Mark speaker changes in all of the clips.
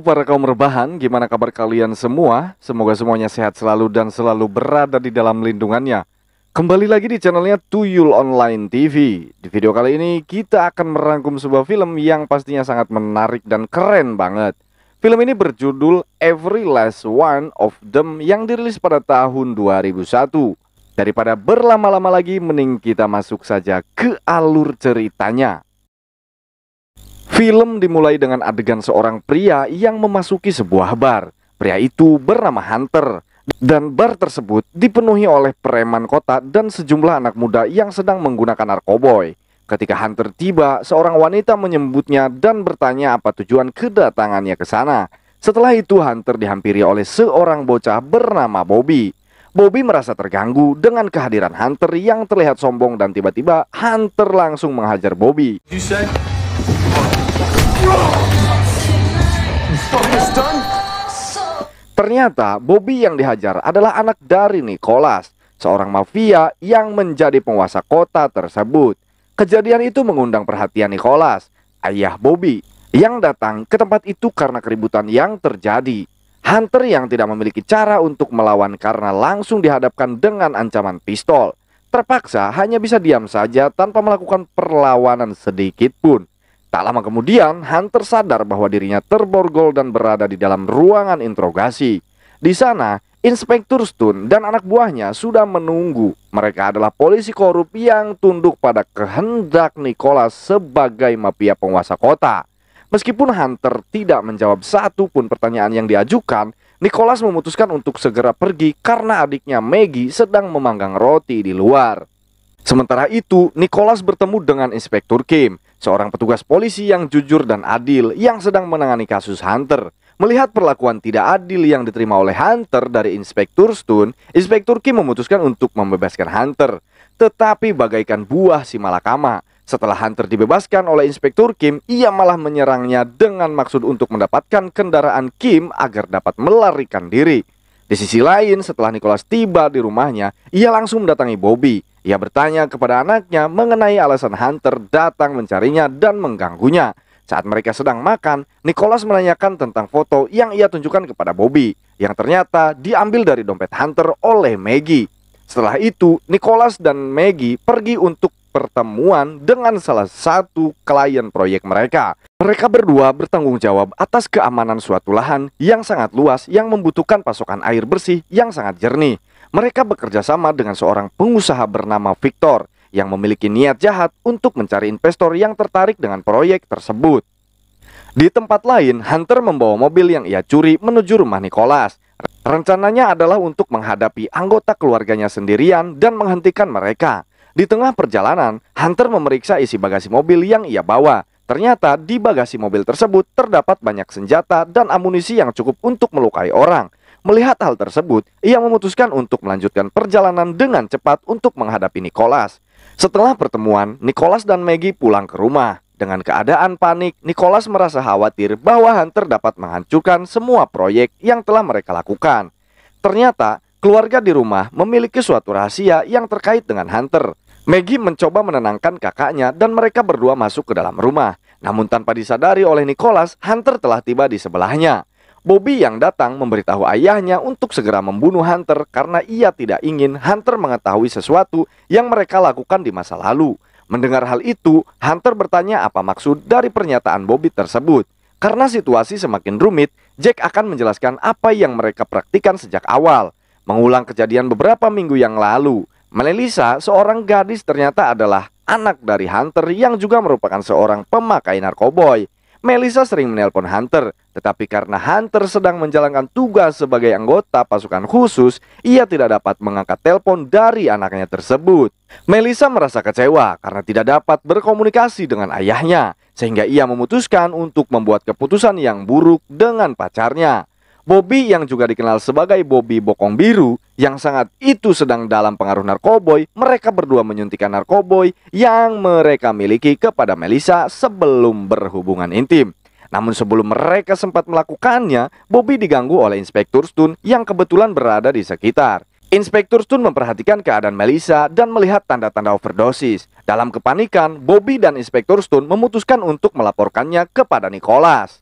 Speaker 1: para kaum rebahan, gimana kabar kalian semua? Semoga semuanya sehat selalu dan selalu berada di dalam lindungannya. Kembali lagi di channelnya Tuyul Online TV. Di video kali ini kita akan merangkum sebuah film yang pastinya sangat menarik dan keren banget. Film ini berjudul Every Last One of Them yang dirilis pada tahun 2001. Daripada berlama-lama lagi, mending kita masuk saja ke alur ceritanya. Film dimulai dengan adegan seorang pria yang memasuki sebuah bar. Pria itu bernama Hunter. Dan bar tersebut dipenuhi oleh preman kota dan sejumlah anak muda yang sedang menggunakan narkoboy. Ketika Hunter tiba, seorang wanita menyebutnya dan bertanya apa tujuan kedatangannya ke sana. Setelah itu Hunter dihampiri oleh seorang bocah bernama Bobby. Bobby merasa terganggu dengan kehadiran Hunter yang terlihat sombong dan tiba-tiba Hunter langsung menghajar Bobby. Ternyata Bobby yang dihajar adalah anak dari Nicholas, seorang mafia yang menjadi penguasa kota tersebut. Kejadian itu mengundang perhatian Nicholas, ayah Bobby, yang datang ke tempat itu karena keributan yang terjadi. Hunter yang tidak memiliki cara untuk melawan karena langsung dihadapkan dengan ancaman pistol. Terpaksa hanya bisa diam saja tanpa melakukan perlawanan sedikit pun. Tak lama kemudian, Hunter sadar bahwa dirinya terborgol dan berada di dalam ruangan interogasi. Di sana, Inspektur Stun dan anak buahnya sudah menunggu. Mereka adalah polisi korup yang tunduk pada kehendak Nicholas sebagai mafia penguasa kota. Meskipun Hunter tidak menjawab satu pun pertanyaan yang diajukan, Nicholas memutuskan untuk segera pergi karena adiknya Maggie sedang memanggang roti di luar. Sementara itu, Nicholas bertemu dengan Inspektur Kim, seorang petugas polisi yang jujur dan adil yang sedang menangani kasus Hunter. Melihat perlakuan tidak adil yang diterima oleh Hunter dari Inspektur Stone, Inspektur Kim memutuskan untuk membebaskan Hunter. Tetapi bagaikan buah si malakama, setelah Hunter dibebaskan oleh Inspektur Kim, ia malah menyerangnya dengan maksud untuk mendapatkan kendaraan Kim agar dapat melarikan diri. Di sisi lain, setelah Nicholas tiba di rumahnya, ia langsung mendatangi Bobby. Ia bertanya kepada anaknya mengenai alasan Hunter datang mencarinya dan mengganggunya. Saat mereka sedang makan, Nicholas menanyakan tentang foto yang ia tunjukkan kepada Bobby, yang ternyata diambil dari dompet Hunter oleh Maggie. Setelah itu, Nicholas dan Maggie pergi untuk pertemuan dengan salah satu klien proyek mereka. Mereka berdua bertanggung jawab atas keamanan suatu lahan yang sangat luas yang membutuhkan pasokan air bersih yang sangat jernih. Mereka bekerja sama dengan seorang pengusaha bernama Victor yang memiliki niat jahat untuk mencari investor yang tertarik dengan proyek tersebut. Di tempat lain, Hunter membawa mobil yang ia curi menuju rumah Nicholas. Rencananya adalah untuk menghadapi anggota keluarganya sendirian dan menghentikan mereka. Di tengah perjalanan, Hunter memeriksa isi bagasi mobil yang ia bawa. Ternyata di bagasi mobil tersebut terdapat banyak senjata dan amunisi yang cukup untuk melukai orang. Melihat hal tersebut, ia memutuskan untuk melanjutkan perjalanan dengan cepat untuk menghadapi Nicholas. Setelah pertemuan, Nicholas dan Maggie pulang ke rumah. Dengan keadaan panik, Nicholas merasa khawatir bahwa Hunter dapat menghancurkan semua proyek yang telah mereka lakukan. Ternyata, keluarga di rumah memiliki suatu rahasia yang terkait dengan Hunter. Maggie mencoba menenangkan kakaknya dan mereka berdua masuk ke dalam rumah. Namun tanpa disadari oleh Nicholas, Hunter telah tiba di sebelahnya. Bobby yang datang memberitahu ayahnya untuk segera membunuh Hunter karena ia tidak ingin Hunter mengetahui sesuatu yang mereka lakukan di masa lalu. Mendengar hal itu, Hunter bertanya apa maksud dari pernyataan Bobby tersebut. Karena situasi semakin rumit, Jack akan menjelaskan apa yang mereka praktikan sejak awal. Mengulang kejadian beberapa minggu yang lalu, Melisa, seorang gadis ternyata adalah anak dari Hunter yang juga merupakan seorang pemakai narkoboy. Melisa sering menelpon Hunter, tetapi karena Hunter sedang menjalankan tugas sebagai anggota pasukan khusus, ia tidak dapat mengangkat telepon dari anaknya tersebut. Melisa merasa kecewa karena tidak dapat berkomunikasi dengan ayahnya, sehingga ia memutuskan untuk membuat keputusan yang buruk dengan pacarnya. Bobby yang juga dikenal sebagai Bobby Bokong Biru yang sangat itu sedang dalam pengaruh narkoboy, mereka berdua menyuntikan narkoboy yang mereka miliki kepada Melissa sebelum berhubungan intim. Namun sebelum mereka sempat melakukannya, Bobby diganggu oleh Inspektur Stun yang kebetulan berada di sekitar. Inspektur Stun memperhatikan keadaan Melissa dan melihat tanda-tanda overdosis. Dalam kepanikan, Bobby dan Inspektur Stun memutuskan untuk melaporkannya kepada Nicholas.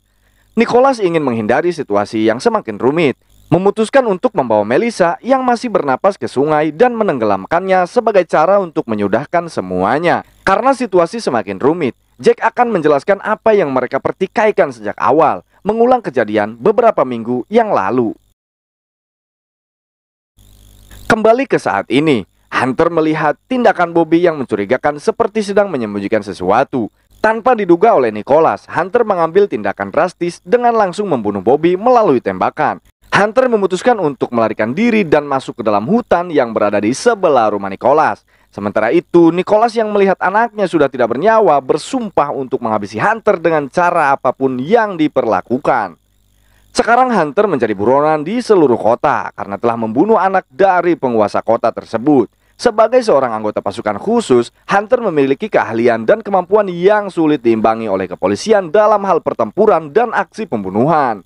Speaker 1: Nicholas ingin menghindari situasi yang semakin rumit, memutuskan untuk membawa Melissa yang masih bernapas ke sungai dan menenggelamkannya sebagai cara untuk menyudahkan semuanya. Karena situasi semakin rumit, Jack akan menjelaskan apa yang mereka pertikaikan sejak awal, mengulang kejadian beberapa minggu yang lalu. Kembali ke saat ini, Hunter melihat tindakan Bobby yang mencurigakan seperti sedang menyembunyikan sesuatu. Tanpa diduga oleh Nicholas, Hunter mengambil tindakan drastis dengan langsung membunuh Bobby melalui tembakan. Hunter memutuskan untuk melarikan diri dan masuk ke dalam hutan yang berada di sebelah rumah Nicholas. Sementara itu, Nicholas yang melihat anaknya sudah tidak bernyawa bersumpah untuk menghabisi Hunter dengan cara apapun yang diperlakukan. Sekarang Hunter menjadi buronan di seluruh kota karena telah membunuh anak dari penguasa kota tersebut. Sebagai seorang anggota pasukan khusus, Hunter memiliki keahlian dan kemampuan yang sulit diimbangi oleh kepolisian dalam hal pertempuran dan aksi pembunuhan.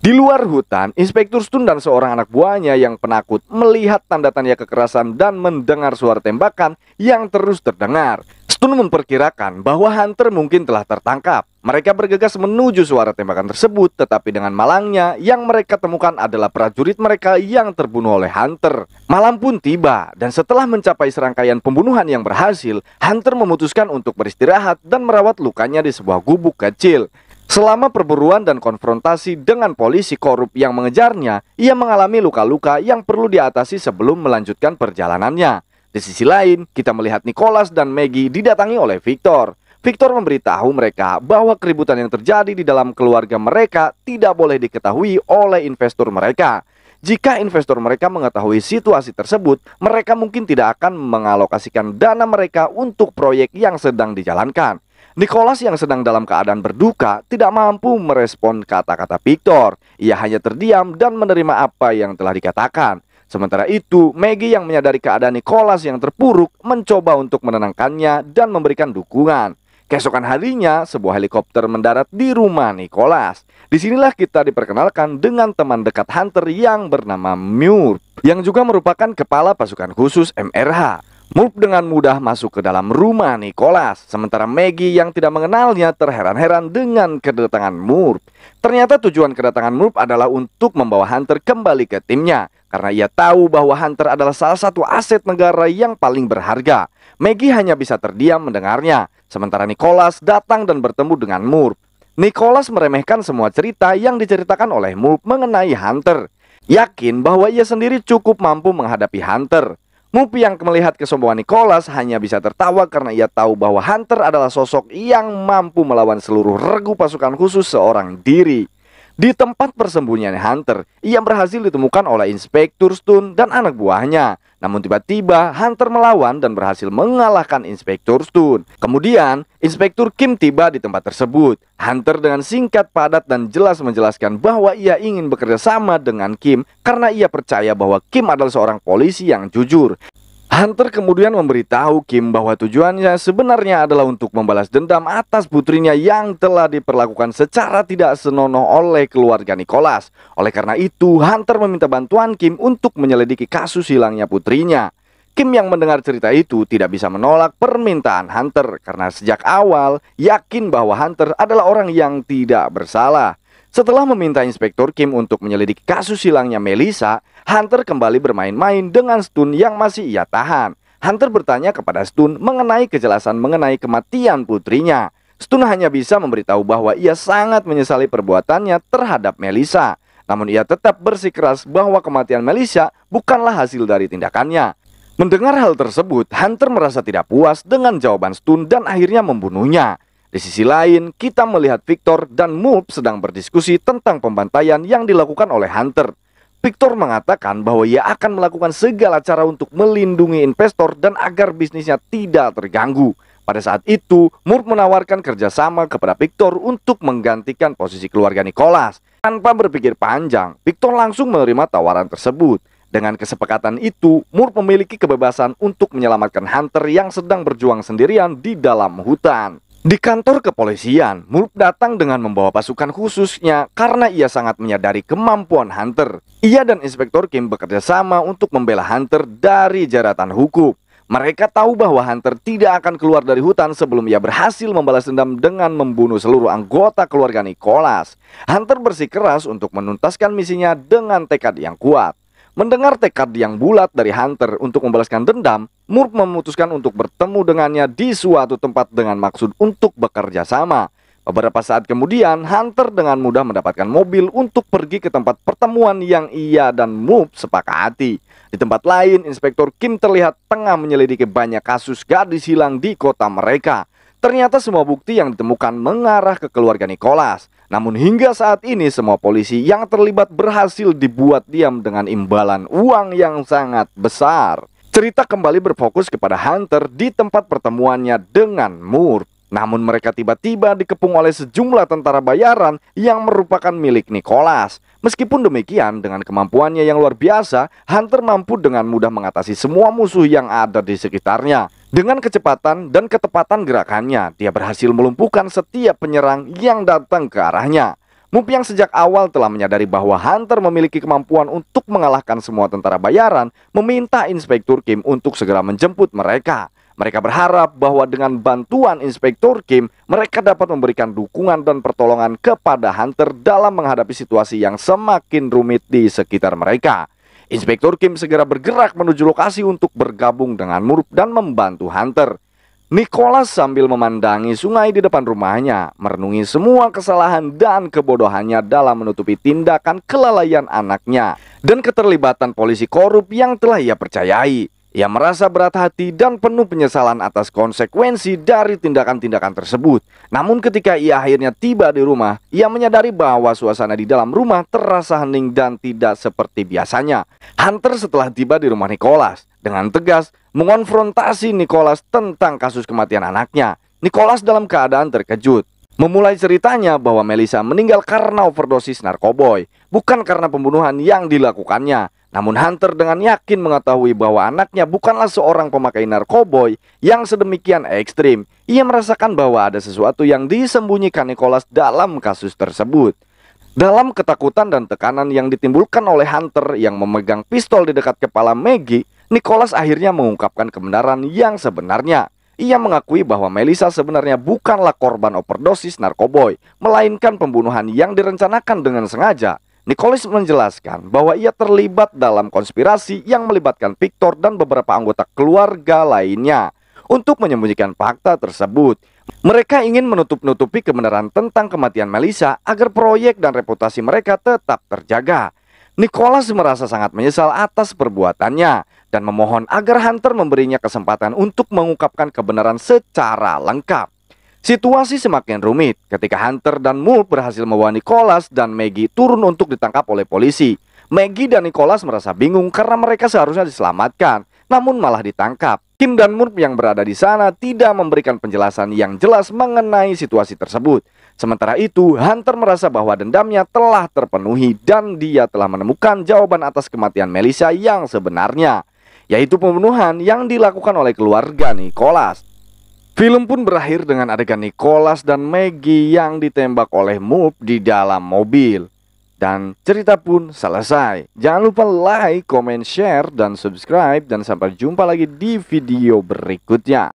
Speaker 1: Di luar hutan, Inspektur Stun dan seorang anak buahnya yang penakut melihat tanda-tanda kekerasan dan mendengar suara tembakan yang terus terdengar. Stun memperkirakan bahwa Hunter mungkin telah tertangkap. Mereka bergegas menuju suara tembakan tersebut, tetapi dengan malangnya yang mereka temukan adalah prajurit mereka yang terbunuh oleh Hunter. Malam pun tiba, dan setelah mencapai serangkaian pembunuhan yang berhasil, Hunter memutuskan untuk beristirahat dan merawat lukanya di sebuah gubuk kecil. Selama perburuan dan konfrontasi dengan polisi korup yang mengejarnya, ia mengalami luka-luka yang perlu diatasi sebelum melanjutkan perjalanannya. Di sisi lain, kita melihat Nicholas dan Maggie didatangi oleh Victor. Victor memberitahu mereka bahwa keributan yang terjadi di dalam keluarga mereka tidak boleh diketahui oleh investor mereka. Jika investor mereka mengetahui situasi tersebut, mereka mungkin tidak akan mengalokasikan dana mereka untuk proyek yang sedang dijalankan. Nicholas yang sedang dalam keadaan berduka tidak mampu merespon kata-kata Victor. Ia hanya terdiam dan menerima apa yang telah dikatakan. Sementara itu, Maggie yang menyadari keadaan Nicholas yang terpuruk mencoba untuk menenangkannya dan memberikan dukungan. Keesokan harinya, sebuah helikopter mendarat di rumah Nicholas. Disinilah kita diperkenalkan dengan teman dekat Hunter yang bernama Muir, yang juga merupakan kepala pasukan khusus MRH. Mulp dengan mudah masuk ke dalam rumah Nicholas, sementara Maggie yang tidak mengenalnya terheran-heran dengan kedatangan Mulp. Ternyata tujuan kedatangan Mulp adalah untuk membawa Hunter kembali ke timnya, karena ia tahu bahwa Hunter adalah salah satu aset negara yang paling berharga. Maggie hanya bisa terdiam mendengarnya, sementara Nicholas datang dan bertemu dengan Mulp. Nicholas meremehkan semua cerita yang diceritakan oleh Mulp mengenai Hunter. Yakin bahwa ia sendiri cukup mampu menghadapi Hunter. Mupi yang melihat kesombongan Nicholas hanya bisa tertawa karena ia tahu bahwa Hunter adalah sosok yang mampu melawan seluruh regu pasukan khusus seorang diri. Di tempat persembunyian Hunter, ia berhasil ditemukan oleh Inspektur Stun dan anak buahnya. Namun tiba-tiba Hunter melawan dan berhasil mengalahkan Inspektur Stun. Kemudian, Inspektur Kim tiba di tempat tersebut. Hunter dengan singkat, padat, dan jelas menjelaskan bahwa ia ingin bekerja sama dengan Kim karena ia percaya bahwa Kim adalah seorang polisi yang jujur. Hunter kemudian memberitahu Kim bahwa tujuannya sebenarnya adalah untuk membalas dendam atas putrinya yang telah diperlakukan secara tidak senonoh oleh keluarga Nicholas. Oleh karena itu, Hunter meminta bantuan Kim untuk menyelidiki kasus hilangnya putrinya. Kim yang mendengar cerita itu tidak bisa menolak permintaan Hunter karena sejak awal yakin bahwa Hunter adalah orang yang tidak bersalah. Setelah meminta Inspektur Kim untuk menyelidiki kasus hilangnya Melissa, Hunter kembali bermain-main dengan Stun yang masih ia tahan. Hunter bertanya kepada Stun mengenai kejelasan mengenai kematian putrinya. Stun hanya bisa memberitahu bahwa ia sangat menyesali perbuatannya terhadap Melissa. Namun ia tetap bersikeras bahwa kematian Melissa bukanlah hasil dari tindakannya. Mendengar hal tersebut, Hunter merasa tidak puas dengan jawaban Stun dan akhirnya membunuhnya. Di sisi lain, kita melihat Victor dan Moop sedang berdiskusi tentang pembantaian yang dilakukan oleh Hunter. Victor mengatakan bahwa ia akan melakukan segala cara untuk melindungi investor dan agar bisnisnya tidak terganggu. Pada saat itu, Moop menawarkan kerjasama kepada Victor untuk menggantikan posisi keluarga Nicholas. Tanpa berpikir panjang, Victor langsung menerima tawaran tersebut. Dengan kesepakatan itu, Moore memiliki kebebasan untuk menyelamatkan Hunter yang sedang berjuang sendirian di dalam hutan. Di kantor kepolisian, Mulp datang dengan membawa pasukan khususnya karena ia sangat menyadari kemampuan Hunter. Ia dan Inspektur Kim bekerja sama untuk membela Hunter dari jeratan hukum. Mereka tahu bahwa Hunter tidak akan keluar dari hutan sebelum ia berhasil membalas dendam dengan membunuh seluruh anggota keluarga Nicholas. Hunter bersikeras untuk menuntaskan misinya dengan tekad yang kuat. Mendengar tekad yang bulat dari Hunter untuk membalaskan dendam, Murp memutuskan untuk bertemu dengannya di suatu tempat dengan maksud untuk bekerja sama. Beberapa saat kemudian, Hunter dengan mudah mendapatkan mobil untuk pergi ke tempat pertemuan yang ia dan Murp sepakati. Di tempat lain, Inspektur Kim terlihat tengah menyelidiki banyak kasus gadis hilang di kota mereka. Ternyata semua bukti yang ditemukan mengarah ke keluarga Nicholas. Namun hingga saat ini semua polisi yang terlibat berhasil dibuat diam dengan imbalan uang yang sangat besar. Cerita kembali berfokus kepada Hunter di tempat pertemuannya dengan Moore. Namun mereka tiba-tiba dikepung oleh sejumlah tentara bayaran yang merupakan milik Nicholas. Meskipun demikian, dengan kemampuannya yang luar biasa, Hunter mampu dengan mudah mengatasi semua musuh yang ada di sekitarnya. Dengan kecepatan dan ketepatan gerakannya, dia berhasil melumpuhkan setiap penyerang yang datang ke arahnya. Mup sejak awal telah menyadari bahwa Hunter memiliki kemampuan untuk mengalahkan semua tentara bayaran, meminta Inspektur Kim untuk segera menjemput mereka. Mereka berharap bahwa dengan bantuan Inspektur Kim, mereka dapat memberikan dukungan dan pertolongan kepada Hunter dalam menghadapi situasi yang semakin rumit di sekitar mereka. Inspektur Kim segera bergerak menuju lokasi untuk bergabung dengan Murp dan membantu Hunter. Nicholas sambil memandangi sungai di depan rumahnya, merenungi semua kesalahan dan kebodohannya dalam menutupi tindakan kelalaian anaknya dan keterlibatan polisi korup yang telah ia percayai. Ia merasa berat hati dan penuh penyesalan atas konsekuensi dari tindakan-tindakan tersebut. Namun ketika ia akhirnya tiba di rumah, ia menyadari bahwa suasana di dalam rumah terasa hening dan tidak seperti biasanya. Hunter setelah tiba di rumah Nicholas, dengan tegas mengonfrontasi Nicholas tentang kasus kematian anaknya. Nicholas dalam keadaan terkejut. Memulai ceritanya bahwa Melissa meninggal karena overdosis narkoboy, bukan karena pembunuhan yang dilakukannya. Namun Hunter dengan yakin mengetahui bahwa anaknya bukanlah seorang pemakai narkoboy yang sedemikian ekstrim. Ia merasakan bahwa ada sesuatu yang disembunyikan Nicholas dalam kasus tersebut. Dalam ketakutan dan tekanan yang ditimbulkan oleh Hunter yang memegang pistol di dekat kepala Maggie, Nicholas akhirnya mengungkapkan kebenaran yang sebenarnya. Ia mengakui bahwa Melissa sebenarnya bukanlah korban overdosis narkoboy, melainkan pembunuhan yang direncanakan dengan sengaja. Nicholas menjelaskan bahwa ia terlibat dalam konspirasi yang melibatkan Victor dan beberapa anggota keluarga lainnya untuk menyembunyikan fakta tersebut. Mereka ingin menutup-nutupi kebenaran tentang kematian Melissa agar proyek dan reputasi mereka tetap terjaga. Nicholas merasa sangat menyesal atas perbuatannya dan memohon agar Hunter memberinya kesempatan untuk mengungkapkan kebenaran secara lengkap. Situasi semakin rumit ketika Hunter dan Mul berhasil membawa Nicholas dan Maggie turun untuk ditangkap oleh polisi. Maggie dan Nicholas merasa bingung karena mereka seharusnya diselamatkan, namun malah ditangkap. Kim dan Moore yang berada di sana tidak memberikan penjelasan yang jelas mengenai situasi tersebut. Sementara itu, Hunter merasa bahwa dendamnya telah terpenuhi dan dia telah menemukan jawaban atas kematian Melissa yang sebenarnya, yaitu pembunuhan yang dilakukan oleh keluarga Nicholas. Film pun berakhir dengan adegan Nicholas dan Maggie yang ditembak oleh Moop di dalam mobil. Dan cerita pun selesai. Jangan lupa like, comment, share, dan subscribe. Dan sampai jumpa lagi di video berikutnya.